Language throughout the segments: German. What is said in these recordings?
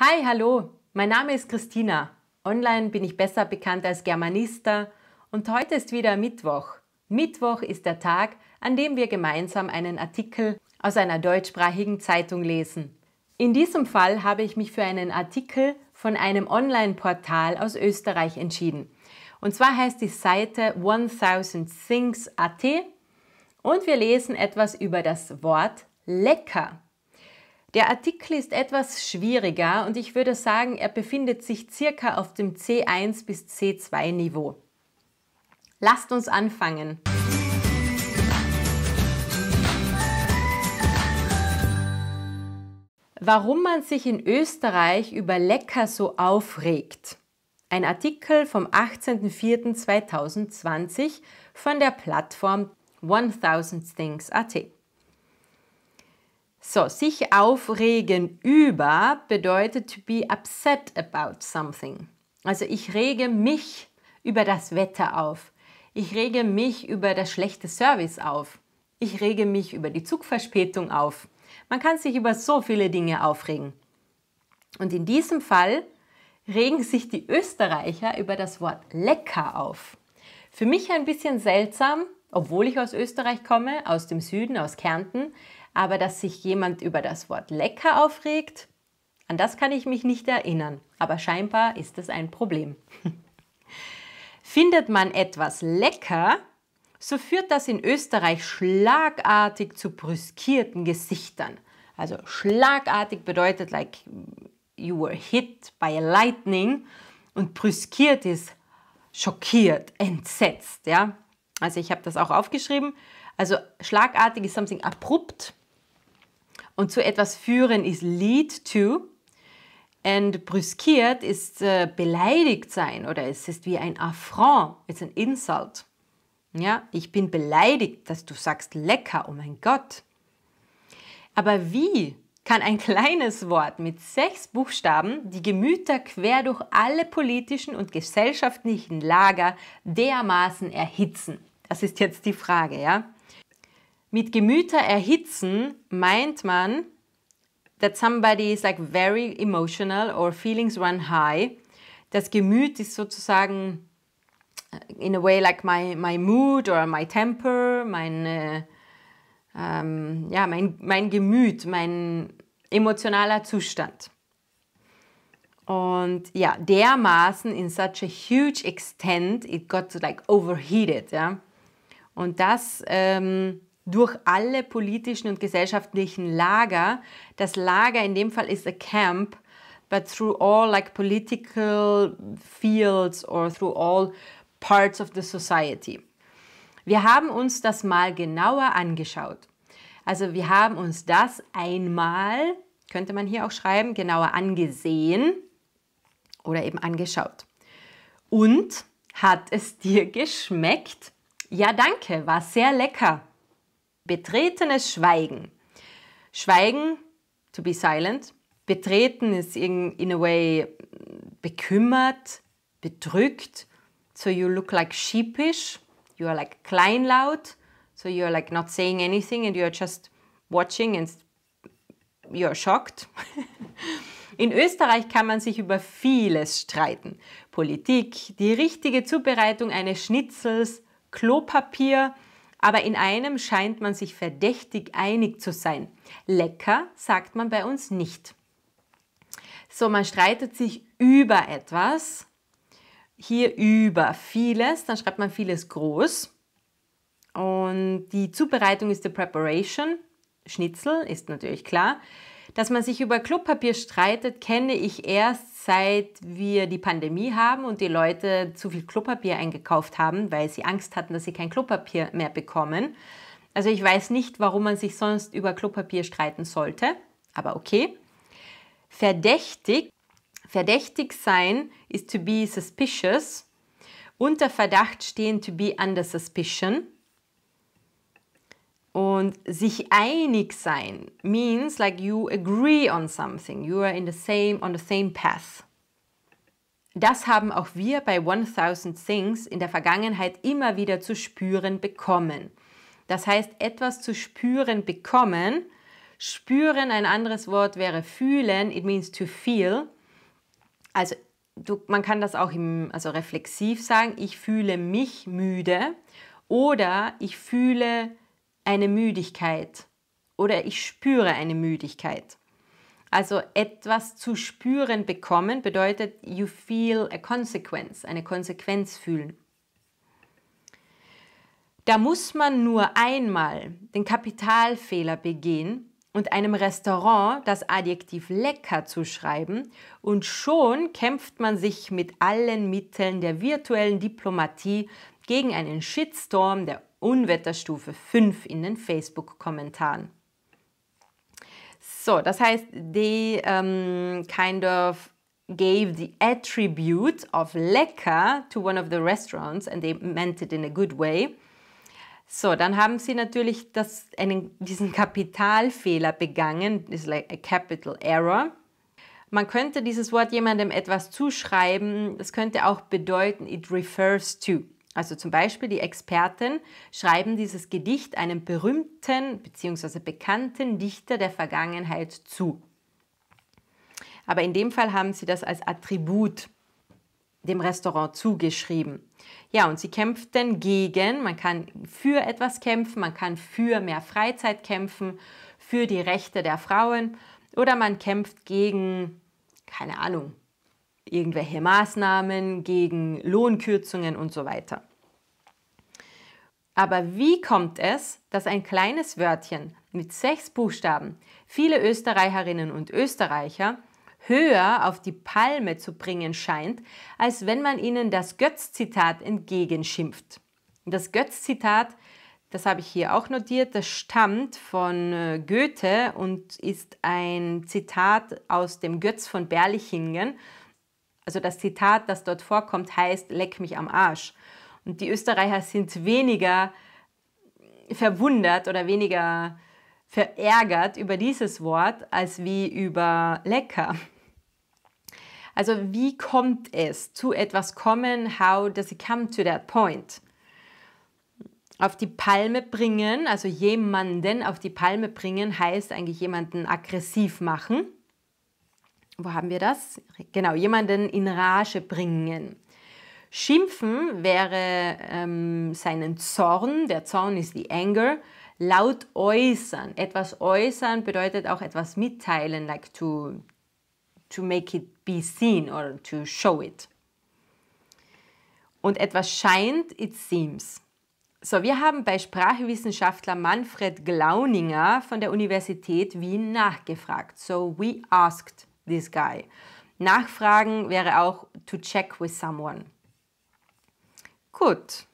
Hi, hallo, mein Name ist Christina. Online bin ich besser bekannt als Germanista und heute ist wieder Mittwoch. Mittwoch ist der Tag, an dem wir gemeinsam einen Artikel aus einer deutschsprachigen Zeitung lesen. In diesem Fall habe ich mich für einen Artikel von einem Online-Portal aus Österreich entschieden. Und zwar heißt die Seite 1000 Things.at und wir lesen etwas über das Wort lecker. Der Artikel ist etwas schwieriger und ich würde sagen, er befindet sich circa auf dem C1 bis C2 Niveau. Lasst uns anfangen. Warum man sich in Österreich über Lecker so aufregt. Ein Artikel vom 18.04.2020 von der Plattform 1000 Things.at. So, sich aufregen über bedeutet to be upset about something. Also ich rege mich über das Wetter auf. Ich rege mich über das schlechte Service auf. Ich rege mich über die Zugverspätung auf. Man kann sich über so viele Dinge aufregen. Und in diesem Fall regen sich die Österreicher über das Wort lecker auf. Für mich ein bisschen seltsam, obwohl ich aus Österreich komme, aus dem Süden, aus Kärnten, aber dass sich jemand über das Wort lecker aufregt, an das kann ich mich nicht erinnern. Aber scheinbar ist es ein Problem. Findet man etwas lecker, so führt das in Österreich schlagartig zu brüskierten Gesichtern. Also schlagartig bedeutet like you were hit by a lightning und brüskiert ist schockiert, entsetzt, ja? Also ich habe das auch aufgeschrieben. Also schlagartig ist something abrupt, und zu etwas führen ist lead to. And brüskiert ist äh, beleidigt sein oder es ist wie ein Affront, es ist ein Insult. Ja, ich bin beleidigt, dass du sagst lecker, oh mein Gott. Aber wie kann ein kleines Wort mit sechs Buchstaben die Gemüter quer durch alle politischen und gesellschaftlichen Lager dermaßen erhitzen? Das ist jetzt die Frage, ja? Mit Gemüter erhitzen meint man that somebody is like very emotional or feelings run high. Das Gemüt ist sozusagen äh, in a way like my, my mood or my temper, mein, äh, ähm, ja, mein, mein Gemüt, mein emotionaler Zustand. Und ja, dermaßen in such a huge extent, it got like overheated. Ja? Und das ähm, durch alle politischen und gesellschaftlichen Lager. Das Lager in dem Fall ist a camp, but through all like political fields or through all parts of the society. Wir haben uns das mal genauer angeschaut. Also wir haben uns das einmal, könnte man hier auch schreiben, genauer angesehen oder eben angeschaut. Und hat es dir geschmeckt? Ja, danke, war sehr lecker betretenes Schweigen. Schweigen, to be silent. Betreten ist in, in a way bekümmert, bedrückt. So you look like sheepish, you are like kleinlaut, so you are like not saying anything and you are just watching and you are shocked. In Österreich kann man sich über vieles streiten. Politik, die richtige Zubereitung eines Schnitzels, Klopapier, aber in einem scheint man sich verdächtig einig zu sein. Lecker sagt man bei uns nicht. So, man streitet sich über etwas. Hier über vieles, dann schreibt man vieles groß. Und die Zubereitung ist die Preparation. Schnitzel ist natürlich klar. Dass man sich über Klopapier streitet, kenne ich erst seit wir die Pandemie haben und die Leute zu viel Klopapier eingekauft haben, weil sie Angst hatten, dass sie kein Klopapier mehr bekommen. Also ich weiß nicht, warum man sich sonst über Klopapier streiten sollte, aber okay. Verdächtig, verdächtig sein ist to be suspicious. Unter Verdacht stehen to be under suspicion. Und sich einig sein means like you agree on something. You are in the same on the same path. Das haben auch wir bei 1000 Things in der Vergangenheit immer wieder zu spüren bekommen. Das heißt, etwas zu spüren bekommen. Spüren, ein anderes Wort wäre fühlen. It means to feel. Also du, man kann das auch im, also reflexiv sagen. Ich fühle mich müde oder ich fühle eine Müdigkeit oder ich spüre eine Müdigkeit. Also etwas zu spüren bekommen bedeutet you feel a consequence, eine Konsequenz fühlen. Da muss man nur einmal den Kapitalfehler begehen und einem Restaurant das Adjektiv lecker zuschreiben und schon kämpft man sich mit allen Mitteln der virtuellen Diplomatie gegen einen Shitstorm der Unwetterstufe 5 in den Facebook-Kommentaren. So, das heißt, they um, kind of gave the attribute of lecker to one of the restaurants and they meant it in a good way. So, dann haben sie natürlich das, einen, diesen Kapitalfehler begangen, ist like a capital error. Man könnte dieses Wort jemandem etwas zuschreiben, das könnte auch bedeuten, it refers to. Also zum Beispiel die Experten schreiben dieses Gedicht einem berühmten bzw. bekannten Dichter der Vergangenheit zu. Aber in dem Fall haben sie das als Attribut dem Restaurant zugeschrieben. Ja, und sie kämpften gegen, man kann für etwas kämpfen, man kann für mehr Freizeit kämpfen, für die Rechte der Frauen oder man kämpft gegen, keine Ahnung, irgendwelche Maßnahmen gegen Lohnkürzungen und so weiter. Aber wie kommt es, dass ein kleines Wörtchen mit sechs Buchstaben viele Österreicherinnen und Österreicher höher auf die Palme zu bringen scheint, als wenn man ihnen das Götz-Zitat entgegenschimpft? Das Götz-Zitat, das habe ich hier auch notiert, das stammt von äh, Goethe und ist ein Zitat aus dem Götz von Berlichingen also das Zitat, das dort vorkommt, heißt, leck mich am Arsch. Und die Österreicher sind weniger verwundert oder weniger verärgert über dieses Wort als wie über lecker. Also wie kommt es zu etwas kommen? How does it come to that point? Auf die Palme bringen, also jemanden auf die Palme bringen, heißt eigentlich jemanden aggressiv machen wo haben wir das? Genau, jemanden in Rage bringen. Schimpfen wäre ähm, seinen Zorn, der Zorn ist die Anger, laut äußern. Etwas äußern bedeutet auch etwas mitteilen, like to, to make it be seen or to show it. Und etwas scheint, it seems. So, wir haben bei Sprachwissenschaftler Manfred Glauninger von der Universität Wien nachgefragt. So, we asked this guy. Nachfragen wäre auch to check with someone. Gut.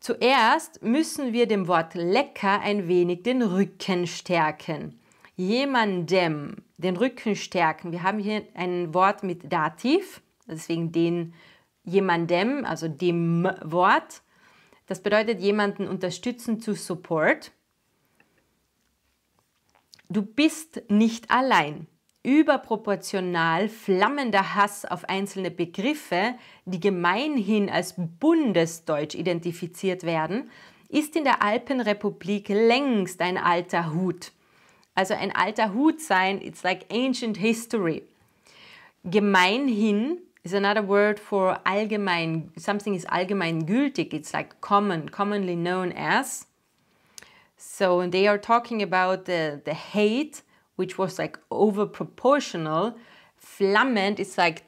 Zuerst müssen wir dem Wort lecker ein wenig den Rücken stärken. Jemandem den Rücken stärken. Wir haben hier ein Wort mit Dativ, deswegen den jemandem, also dem Wort. Das bedeutet jemanden unterstützen zu support. Du bist nicht allein überproportional flammender Hass auf einzelne Begriffe, die gemeinhin als bundesdeutsch identifiziert werden, ist in der Alpenrepublik längst ein alter Hut. Also ein alter Hut sein, it's like ancient history. Gemeinhin is another word for allgemein, something is allgemein gültig, it's like common, commonly known as. So they are talking about the, the hate which was like over proportional. Flamment is like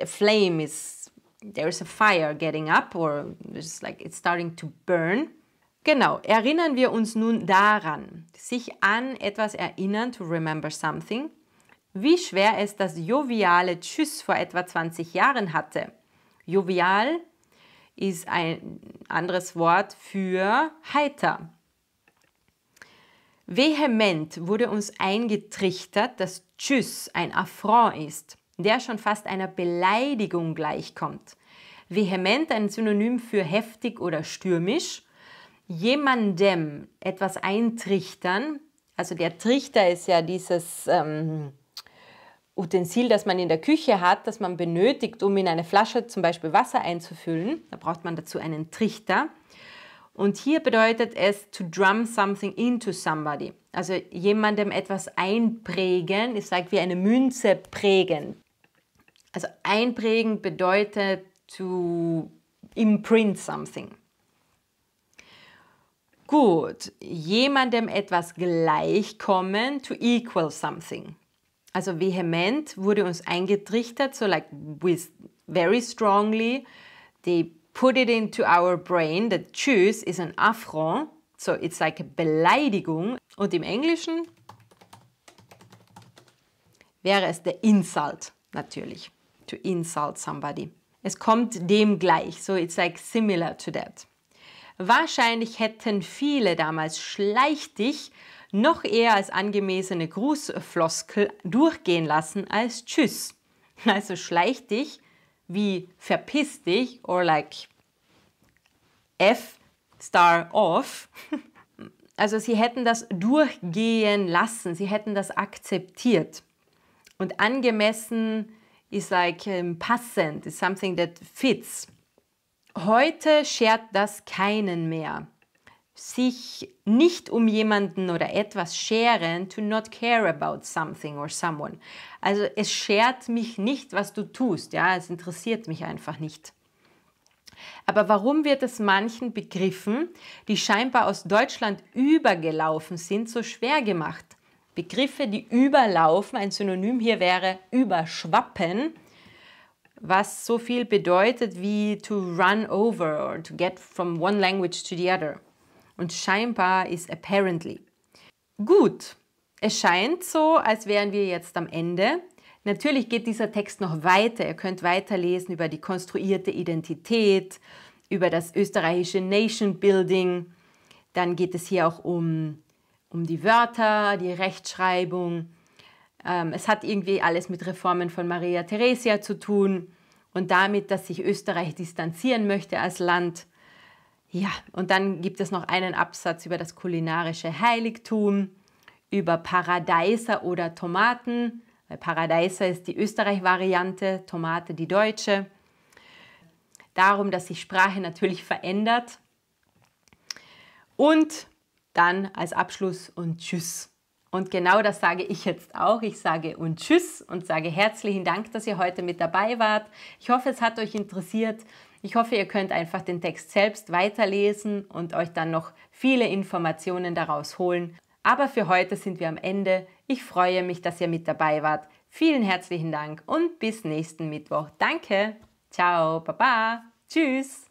a flame is there is a fire getting up or it's like it's starting to burn. Genau, erinnern wir uns nun daran, sich an etwas erinnern, to remember something, wie schwer es das joviale Tschüss vor etwa 20 Jahren hatte. Jovial ist ein anderes Wort für heiter. Vehement wurde uns eingetrichtert, dass Tschüss ein Affront ist, der schon fast einer Beleidigung gleichkommt. Vehement ein Synonym für heftig oder stürmisch. Jemandem etwas eintrichtern, also der Trichter ist ja dieses ähm, Utensil, das man in der Küche hat, das man benötigt, um in eine Flasche zum Beispiel Wasser einzufüllen. Da braucht man dazu einen Trichter. Und hier bedeutet es to drum something into somebody. Also jemandem etwas einprägen. Ich sage wie eine Münze prägen. Also einprägen bedeutet to imprint something. Gut, jemandem etwas gleichkommen, to equal something. Also vehement wurde uns eingetrichtert, so like with very strongly, they put it into our brain that tschüss is an affront, so it's like a Beleidigung. Und im Englischen wäre es der Insult, natürlich. To insult somebody. Es kommt dem gleich, so it's like similar to that. Wahrscheinlich hätten viele damals schleichtig noch eher als angemessene Grußfloskel durchgehen lassen als Tschüss. Also schleichtig wie verpiss dich or like F star off. Also sie hätten das durchgehen lassen, sie hätten das akzeptiert. Und angemessen ist like ähm, passend, is something that fits. Heute schert das keinen mehr sich nicht um jemanden oder etwas scheren, to not care about something or someone. Also es schert mich nicht, was du tust, ja, es interessiert mich einfach nicht. Aber warum wird es manchen Begriffen, die scheinbar aus Deutschland übergelaufen sind, so schwer gemacht? Begriffe, die überlaufen, ein Synonym hier wäre überschwappen, was so viel bedeutet wie to run over or to get from one language to the other und scheinbar ist apparently. Gut, es scheint so, als wären wir jetzt am Ende. Natürlich geht dieser Text noch weiter. Ihr könnt weiterlesen über die konstruierte Identität, über das österreichische Nation Building. Dann geht es hier auch um, um die Wörter, die Rechtschreibung. Ähm, es hat irgendwie alles mit Reformen von Maria Theresia zu tun und damit, dass sich Österreich distanzieren möchte als Land. Ja, und dann gibt es noch einen Absatz über das kulinarische Heiligtum, über Paradeiser oder Tomaten, weil Paradeiser ist die Österreich-Variante, Tomate die deutsche. Darum, dass sich Sprache natürlich verändert. Und dann als Abschluss und Tschüss. Und genau das sage ich jetzt auch. Ich sage und Tschüss und sage herzlichen Dank, dass ihr heute mit dabei wart. Ich hoffe, es hat euch interessiert. Ich hoffe, ihr könnt einfach den Text selbst weiterlesen und euch dann noch viele Informationen daraus holen. Aber für heute sind wir am Ende. Ich freue mich, dass ihr mit dabei wart. Vielen herzlichen Dank und bis nächsten Mittwoch. Danke. Ciao, Baba. Tschüss.